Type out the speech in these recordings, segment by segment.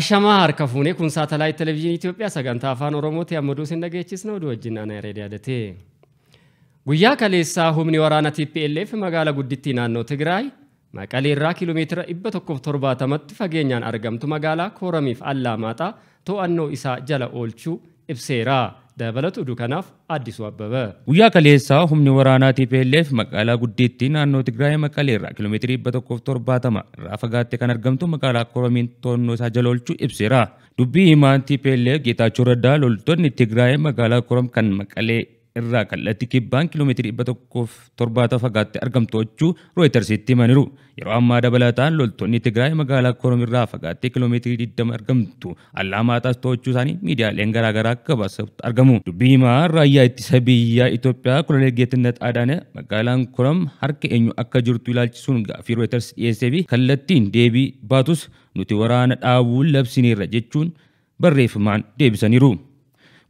አሻማ አርከፉኔ ኩን ሳተላይት ቴሌቪዥን ኢትዮጵያ ሰገንታ አፋን ኦሮሞት ያመዶ ሲነገችስ ነው ድወጅና ና ሬዲ አደቴ ጉያ ከሌሳ ሁምኒ ወራና ቲፒኤልኤፍ መጋለ ጉድቲ ናነው ትግራይ መቀሌ ራ ኪሎ ሜትር እበ ተኮፍ ተመት ፈጌኛን አርገምቱ መጋላ ኮረሚፍ አላማጣ ቶ አኖ ኢሳ ጀለ ኦልቹ እብሴራ dabalatu dukkanaaf addisuu abbaba Guyyaa kaleessaa humni waraanaa PLF maqaalaa guddeetti naannoo Tigraay Maqaleerraa f torbaatama irraa fagaattee kan argamtu magaalaa Koromiin toonnoo isaa jala oolchuu ibseera. Dubbii himaan TPL Geetaachoo Raddaa loltoonni Tigraay magaalaa Korom kan Maqalee irraa kallattii kibbaan kiiloomeetirii dhibba tokkoof torbaata fagaatte argamtu gochuu rooyitersiitti himaniiru. Yeroo ammaa dabalataan loltoonni Tigraay magaalaa Korom irraa fagaatte kiiloomeetirii 20 argamtu allaamaaxaas to'achuu isaanii miidiyaaleen garaagaraa gabaasatti argamu. Dubbii himaa raayyaa ittisa biyyaa Itoophiyaa Kolonel Geettinnet magaalaan Korom harka eenyu akka jirtu ilaalchisuun gaafii rooyiters dhiyeessee fi kallattiin deebii baatus nuti waraana dhaabuun labsineerra jechuun barreeffamaan deebisaniiru.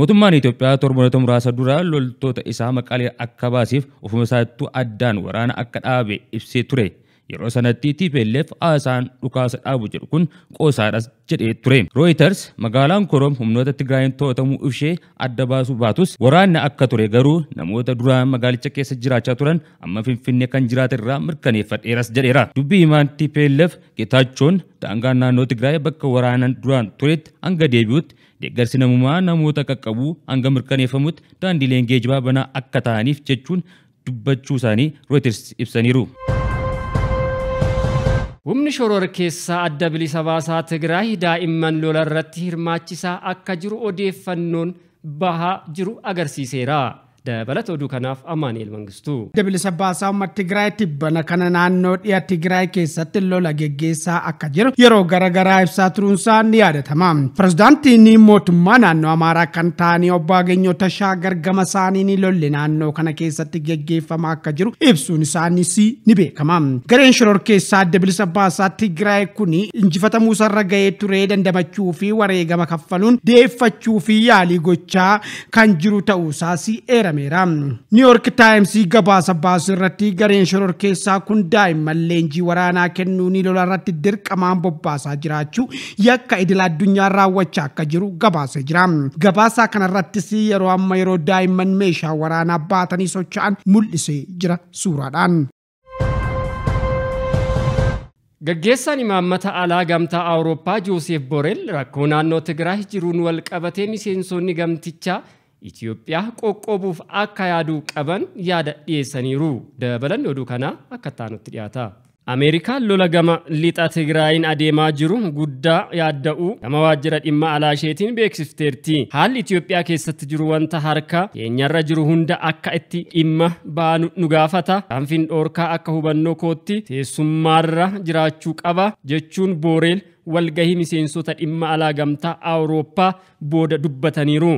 Mootummaan Itoophiyaa torbanoota muraasa dura loltoota isaa maqaalee akka baasiif ofuma isaattuu addaan waraana akka dhaabe ibsee ture. Yeroo sanatti TPLF haasaan dhukaasa dhaabu jedhu kun qoosaadhas jedhee ture. Reuters magaalaan Korom humnoota Tigraayin to'atamuu ishee adda baasuu baatus waraanni akka ture garuu namoota duraan magaalicha keessa jiraachaa turan amma Finfinnee kan jiraatan irraa mirkaneeffadheeras jedheera. Dubbii himaan TPLF Getaachoon daangaa naannoo Tigraay bakka waraanan duraan turetti hanga deebi'utti Deeggarsi namumaa namoota qaqqabuu hanga mirkaneeffamutti daandileen geejibaa banaa akka ta'aniif jechuun dubbachuu isaanii Reuters ibsaniiru. Humni shoror keessaa adda bilisa baasaa Tigraay daa'imman lola irratti hirmaachisaa akka jiru odeeffannoon bahaa jiru agarsiiseera. dabalata oduu kanaaf ammaaniil mangistuu. Bilisa baasaa uummata Tigraayitti tibbana kana naannoo dhiya Tigraay keessatti lola geggeessaa akka jiru yeroo garaagaraa ibsaa turuunsaa ni yaadatama. mootummaa naannoo Amaaraa kan naannoo kana keessatti akka jiru ibsuun ni beekama. Gareen shiroor keessaa adda bilisa baasaa Tigraay kun injifatamuu gahee turee dandamachuu fi wareegama kaffaluun deeffachuu fi yaalii gochaa kan jiru ta'uu hojjetameera niiyork taayimsii gabaasa baasu irratti gareen shororkeessaa kun daa'imman leenjii waraanaa kennuu ni lola irratti dirqamaan bobbaasaa jiraachuu yakka idil addunyaa raawwachaa akka jiru gabaasee jira gabaasaa kanarrattis yeroo amma yeroo daa'imman meeshaa waraanaa baatanii socho'an mul'isee jira suuraadhaan. Gaggeessaan imaammata alaa gamtaa Awurooppaa Joosef Borel rakkoo naannoo Tigraay jiruun walqabatee miseensonni gamtichaa Itoophiyaa qoqqoobuuf akka yaaduu qaban yaada dhiyeessaniiru. Dabalan oduu kana akka taanutti dhiyaata. Ameerikaan lola gama lixa Tigraayiin adeemaa jiru guddaa yaadda'uu gama waajjira dhimma alaa isheetiin beeksifteerti. Haalli Itoophiyaa keessatti jiru wanta harka keenyarra jiru hunda akka itti dhimma baanu nu gaafata. kanfiin dhoorkaa akka hubannoo kootti teessummaarra jiraachuu qaba jechuun booreel walgahii miseensota dhimma alaa gamtaa Awurooppaa booda dubbataniiru.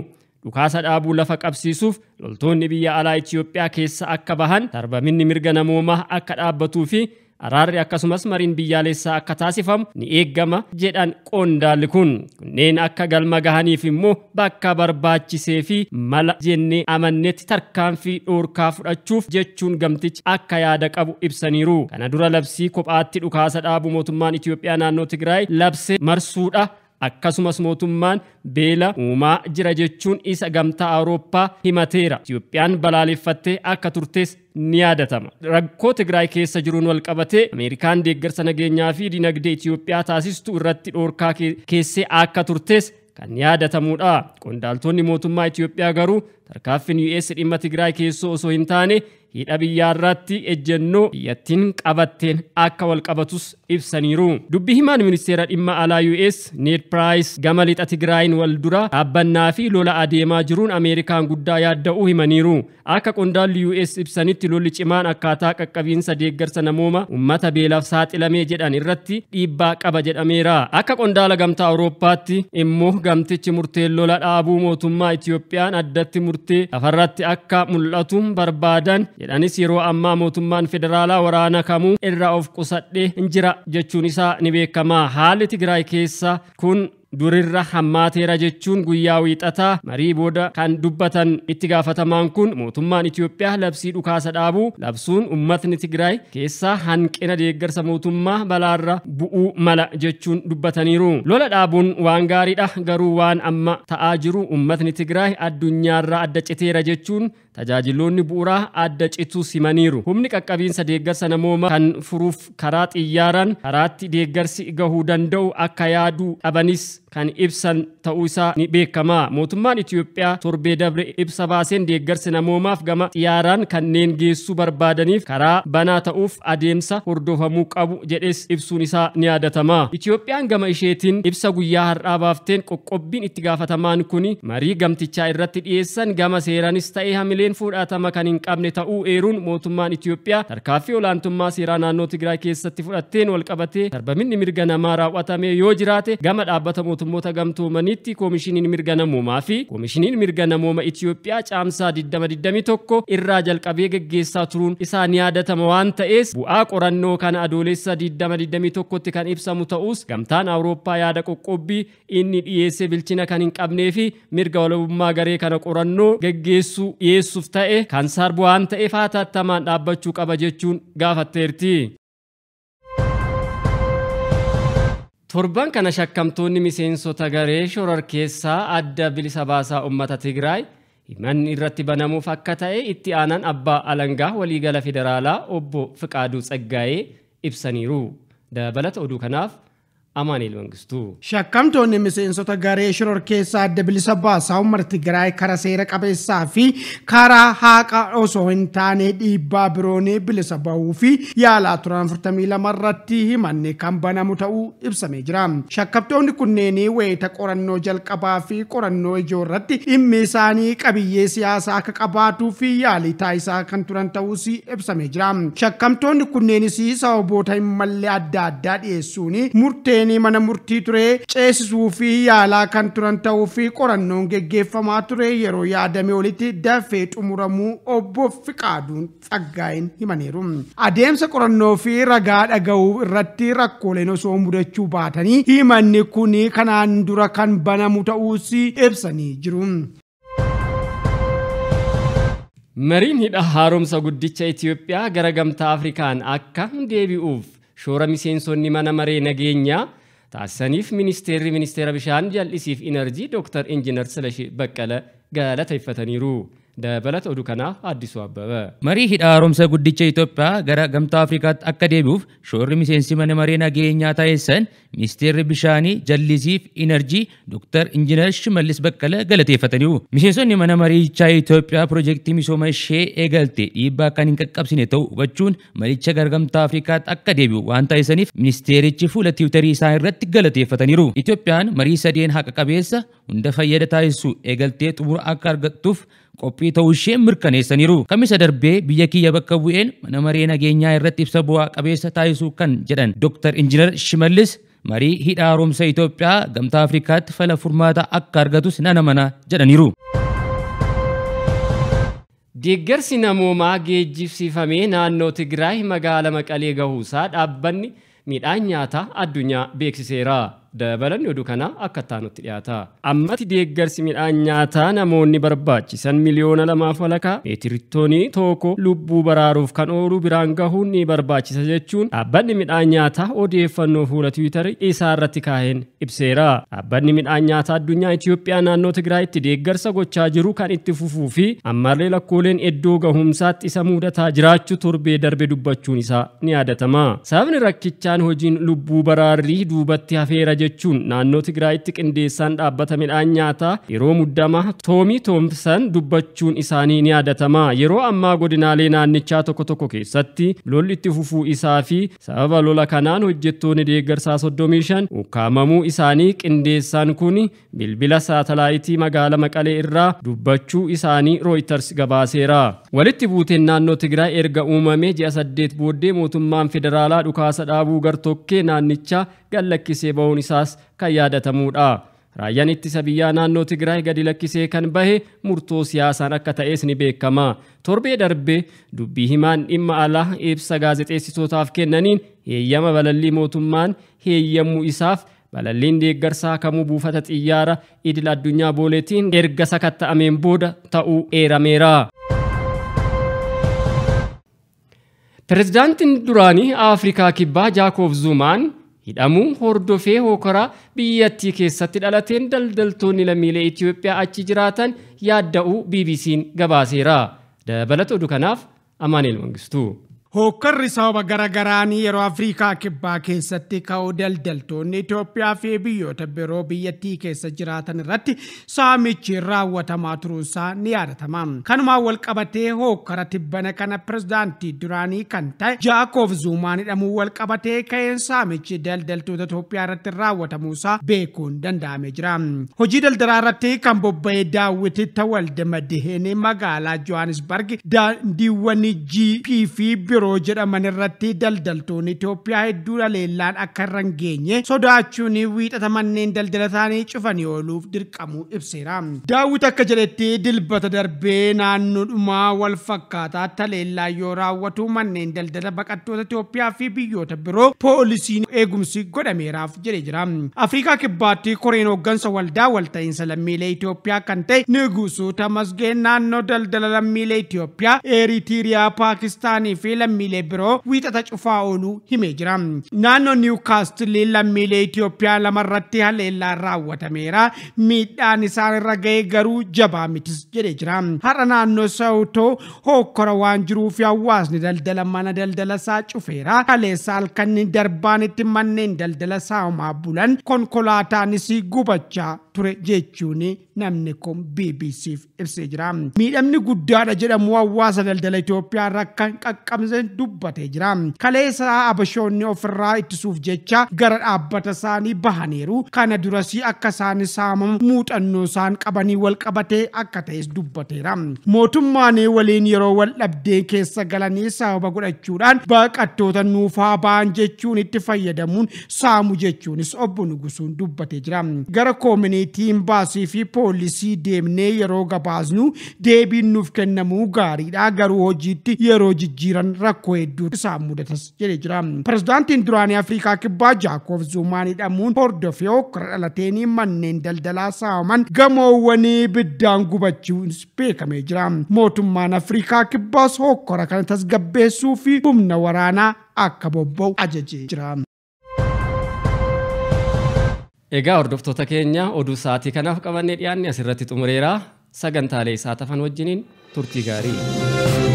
dhukaasa dhaabuu lafa qabsiisuuf loltoonni biyya alaa Itiyoophiyaa keessa akka bahan tarbaminni mirga namoomaa akka dhaabbatuu fi araarri akkasumas mariin biyyaalessaa akka taasifamu ni eeggama jedhan qondaali kun kunneen akka galma gahaniif immoo bakka barbaachisee fi mala jennee amannetti tarkaanfii dhoorkaa fudhachuuf jechuun gamtichi akka yaada qabu ibsaniiru kana dura labsii kophaatti dhukaasa dhaabu mootummaan Itiyoophiyaa naannoo Tigraay labsee marsuudha akkasumas mootummaan beela uumaa jira jechuun isa gamtaa awurooppaa himateera. Itoophiyaan balaaleffattee akka turtes ni yaadatama. Rakkoo Tigraay keessa jiruun wal qabatee Ameerikaan deeggarsa nageenyaa fi dinagdee Itoophiyaa taasistu irratti dhoorkaa keessee akka turtes kan yaadatamuudha. qondaaltoonni mootummaa Itoophiyaa garuu Tarkaaffiin US dhimma Tigraay keessoo osoo hin taane hidha biyyaarraatti ejjennoo biyyattiin qabatteen akka wal qabatus ibsaniiru. Dubbi himaan ministeera dhimma alaa US Ned Price gama lixa Tigraayin wal dhaabbannaa fi lola adeemaa jiruun Ameerikaan guddaa yaadda'uu himaniiru. Akka qondaalli US ibsanitti lolli cimaan akkaataa qaqqabiinsa deeggarsa namooma ummata beelaaf saaxilamee jedhan irratti dhiibbaa qaba jedhameera. Akka qondaala gamtaa Awurooppaatti immoo gamtichi murteen lola dhaabuu mootummaa Itiyoophiyaan addatti turte lafarratti akka mul'atu barbaadan jedhanis yeroo ammaa mootummaan federaalaa waraana kamuu irraa of qusadhee hin jira jechuun isaa ni beekamaa haalli Tigraay keessa kun durirra hammaateera jechuun guyyaa wiixataa marii booda kan dubbatan itti gaafatamaan kun mootummaan Itiyoophiyaa labsii dhukaasa dhaabuu labsuun ummatni Tigraay keessaa hanqina deeggarsa mootummaa balaarra bu'uu mala jechuun dubbataniiru. Lola dhaabuun waan gaariidha garuu waan amma ta'aa jiru ummatni Tigraay addunyaarraa adda citeera jechuun tajaajiloonni bu'uuraa adda citu simaniiru. Humni qaqqabiinsa deeggarsa namooma kan furuuf karaa xiyyaaraan karaatti deeggarsi gahuu danda'u akka yaaduu dhabanis kan ibsan ta'uu isaa ni beekama. Mootummaan itiyoophiyaa torbee dabre ibsa baaseen deeggarsa namoomaaf gama xiyyaaraan kanneen geessuu barbaadaniif karaa banaa ta'uuf adeemsa hordofamuu qabu jedhees ibsuun isaa ni yaadatama. Itiyoophiyaan gama isheetiin ibsa guyyaa har'aa baafteen qoqqobbiin itti gaafatamaan kun marii gamtichaa irratti dhiyeessan gama seeranis ta'ee hamileen fudhatama kan hin qabne ta'uu eeruun mootummaan itiyoophiyaa tarkaaffii olaantummaa seeraa naannoo Tigraay keessatti fudhatteen walqabatee darbaminni mirga namaa raawwatamee yoo jiraate gama mootummoota gamtoomanitti koomishiniin mirga namoomaa fi koomishiniin mirga namooma Itiyoophiyaa caamsaa tokko irraa jalqabee geggeessaa turuun isaan yaadatama waan ta'ees bu'aa qorannoo kana adoolessa 2021 tti kan ibsamu ta'us gamtaan Awurooppaa yaada qoqqobbii inni dhiyeessee bilchina kan hin qabnee fi mirga walabummaa garee kana qorannoo geggeessuu dhiyeessuuf ta'e kan sarbu waan ta'eef haatattamaan dhaabbachuu qaba jechuun gaafatteerti. Torbaan kana shakkamtoonni miseensota garee shoror keessaa adda bilisa baasaa uummata Tigraay himanni irratti banamuuf akka ta'e itti aanaan abbaa alangaa waliigala federaalaa obbo Fiqaaduu Tsaggaayee ibsaniiru. Dabalata oduu kanaaf Amaaniil Mangistuu. Shakkamtoonni miseensota garee shiror keessaa adda bilisa baasaa uummata Tigraay karaa seera qabeessaa fi karaa haaqa osoo hin taane dhiibbaa biroon bilisa ba'uu fi yaalaa turan 42 irratti himanne kan banamu ta'u ibsamee jira. Shakkamtoonni kunneen wayita qorannoo jalqabaa fi qorannoo ijoo irratti dhimmi isaanii qabiyyee siyaasaa akka qabaatuu fi yaalii taayisaa kan turan ta'uus ibsamee jira. Shakkamtoonni kunneenis sababoota hin adda addaa dhiyeessuun murteen mana murtii ture ceesisuu fi yaalaa kan turan ta'uu fi qorannoon geggeeffamaa ture yeroo yaadame olitti dafee xumuramuu obbooffi fiqaaduun tsaggaa'in himaneeru. Adeemsa qorannoo fi ragaa dhaga'uu irratti rakkooleen osoo mudachuu baatanii himanni kun kanaan dura kan banamu ta'uus ibsanii jiru. Mariin hidha haaromsa guddicha Itoophiyaa gara gamtaa Afrikaan akka deebi'uuf shoora miseensonni mana maree nageenya. تاسنيف مينستيري مينستيرا بشان جال إسيف إنرجي دكتور انجينر سلاشي بكالا قالت هيفتنيرو ደበለት ኦዱከና አዲሱ አበበ መሪ ሂዳ አሮምሰ ጉዲቸ ኢትዮጵያ ገረ ገምቶ አፍሪካት አከ ዴቢውፍ ሚሴንሲ መነ መሬ ናገኛ ታየሰን ቢሻኒ ጀሊሲፍ ኢነርጂ ዶክተር ኢንጂነር ሽመልስ በቀለ ገለቴፈተኒው ሚሴንሶን የመነ መሪ ቻ ኢትዮጵያ ፕሮጀክት ሚሶመ ሼ ኤገልቴ ይባ ካኒን ሲኔተው በቹን መሪቸ ገረ ገምቶ አፍሪካት አከ ዋንታ የሰኒፍ ሚኒስቴር ቺፉ ለትዊተሪ ሳይን ረት ገለቴፈተኒሩ ኢትዮጵያን መሪ ሰዴን ሀቀቀቤሰ እንደ ታይሱ ኤገልቴ ጥቡር አካር qophii ta'uu ishee mirkaneessaniiru. Kamisa darbee biyya kiyya bakka bu'een mana maree nageenyaa irratti ibsa bu'aa qabeessa taasisuu kan jedhan Dr. Injinar Shimallis marii hidha haaromsa Itoophiyaa gamtaa Afrikaatti fala furmaata akka argatus nana mana jedhaniiru. Deeggarsi namoomaa geejjibsiifamee naannoo Tigraay magaalaa Maqalee gahuusaa dhaabbanni midhaan nyaataa addunyaa beeksiseera. Dabalanni oduu kanaa akka taanutti dhiyaata. Ammatti deeggarsi midhaan nyaataa namoonni barbaachisan miliyoona lamaaf walakaa meetirii tokko lubbuu baraaruuf kan oolu biraan gahuun ni barbaachisa jechuun dhaabbanni midhaan nyaataa odeeffannoo fuula tiwiitarii isaa irratti kaa'een ibseera. Dhaabbanni midhaan nyaataa addunyaa Itoophiyaa naannoo Tigraayitti deeggarsa gochaa jiru kan itti fufuu fi ammallee lakkooleen iddoo gahumsaatti isa mudataa jiraachuu torbee darbe dubbachuun isaa ni yaadatama. Sababni rakkichaan hojiin lubbuu baraarii duubatti hafeera naannoo Tigraayitti qindeessaan dhaabbata midhaan nyaataa yeroo muddamaa Toomii Toomsan dubbachuun isaanii ni adatama. Yeroo ammaa godinaalee naannichaa tokko tokko keessatti lolli itti fufuu isaa fi sababa lola kanaan hojjettoonni deeggarsaa soddomii shan ukkaamamuu isaanii qindeessaan kun bilbila saatalaayitii magaala Maqalee irraa dubbachuu isaanii Rooyiters gabaaseera. Walitti buuteen naannoo Tigraay erga uumamee ji'a saddeet booddee mootummaan federaalaa dhukaasa dhaabuu gartokkee naannichaa gallakkisee ba'uun isaas kan yaadatamuudha. naannoo Tigraay gadi lakkisee kan bahe murtoo siyaasaan akka ni Torbee darbee dubbii himaan dhimma alaa ibsa gaazexeessitootaaf kennaniin heeyyama balallii mootummaan heeyyamuu isaaf balalliin deeggarsaa kamuu buufata xiyyaara idil addunyaa booleetiin erga sakatta'ameen booda ta'uu eerameera. Pireezidaantiin duraanii Afrikaa Kibbaa Jaakoob Zumaan hidhamuun hordofee hokaraa biyyattii keessatti dhalateen daldaltoonni lammiilee Itoophiyaa achi jiraatan yaadda'uu BBC'n gabaaseera. Dabalata oduu kanaaf Amaanu'eel Mangistuu. Hookkarri sababa garagaraa yeroo Afrikaa Kibbaa keessatti ka'uu daldaltoonni Itoophiyaa fi biyyoota biroo biyyattii keessa jiraatan irratti saamichi raawwatamaa turuusaa ni yaadatama. Kanuma wal qabatee hookkara tibbana kana pirezidaantii duraanii kan ta'e Jaakob Zuumaan hidhamuu wal qabatee ka'een saamichi daldaltoota Itoophiyaa irratti raawwatamuusaa beekuun danda'ame jira. Hojii daldalaa irratti kan bobba'ee daawwiti tawalde madiheen magaalaa Johannesburg daandiiwwan yeroo jedhaman irratti daldaltoonni Itoophiyaa hedduudha leellaan akka irra hin sodaachuun wiixata manneen daldala isaanii cufanii ooluuf dirqamuu ibseera. Daawwit akka jedhetti dilbata darbee naannoodhumaa wal fakkaataa taleellaa yoo raawwatu manneen daldala baqattoota Itoophiyaa fi biyyoota biroo poolisiin eegumsi godhameeraaf jedhee jira. Afrikaa kibbaatti koreen hoggansa waldaa walta'iinsa lammiilee Itoophiyaa kan ta'e Niguusuu Tamasgeen naannoo daldala lammiilee Itoophiyaa Eeritiriyaa Paakistaanii lammiilee biroo wiixata cufaa ooluu himee jira. Naannoo Niwukaastilii lammiilee Itoophiyaa lamarratti haleellaan raawwatameera. Miidhaan isaanirra ga'ee garuu jabaa mitis jedhee jira. Har'a naannoo Saawutoo hokkora waan jiruuf hawaasni daldala mana daldala isaa cufeera. Haleessa halkanni darbaanitti manneen daldala isaa homaa bulan konkolaataanis gubachaa ture jechuun namni kun BBC'f ibsee jira. Miidhamni guddaadha jedhamu hawaasa daldala Itoophiyaa rakkan qaqqabse dubbatee Kaleessa Abashoonni ofirraa ittisuuf jecha gara dhaabbata isaanii bahaniiru. Kana duras akka isaan saamamu muuxannoo isaan qabanii wal akka ta'es dubbateera. Mootummaan waliin yeroo wal dhabdee keessa galanii sababa godhachuudhaan baqattoota nuufaa ba'an jechuun itti fayyadamuun saamu jechuunis obbo Nugusuun dubbatee Gara koominitii'n baasii fi poolisii deemnee yeroo gabaasnu deebiin nuuf kennamu gaariidha. Garuu hojiitti yeroo jijjiiran akkoo hedduu isaan mudatas jedhee jira. Pirezidaantiin duraanii Afrikaa Kibbaa Jaakoob Zuumaanii hordofee hordofee dhalateeni manneen daldalaa saaman gamoowwanii biddaan gubachuun beekamee jira. Mootummaan Afrikaa Kibbaas hokkora kana tasgabbeessuu fi humna waraanaa akka bobba'u ajajee jira. Egaa hordoftoota keenya oduu sa'aatii kanaaf qabannee dhiyaanne asirratti xumureera. Sagantaalee isaa tafan wajjiniin turtii gaarii.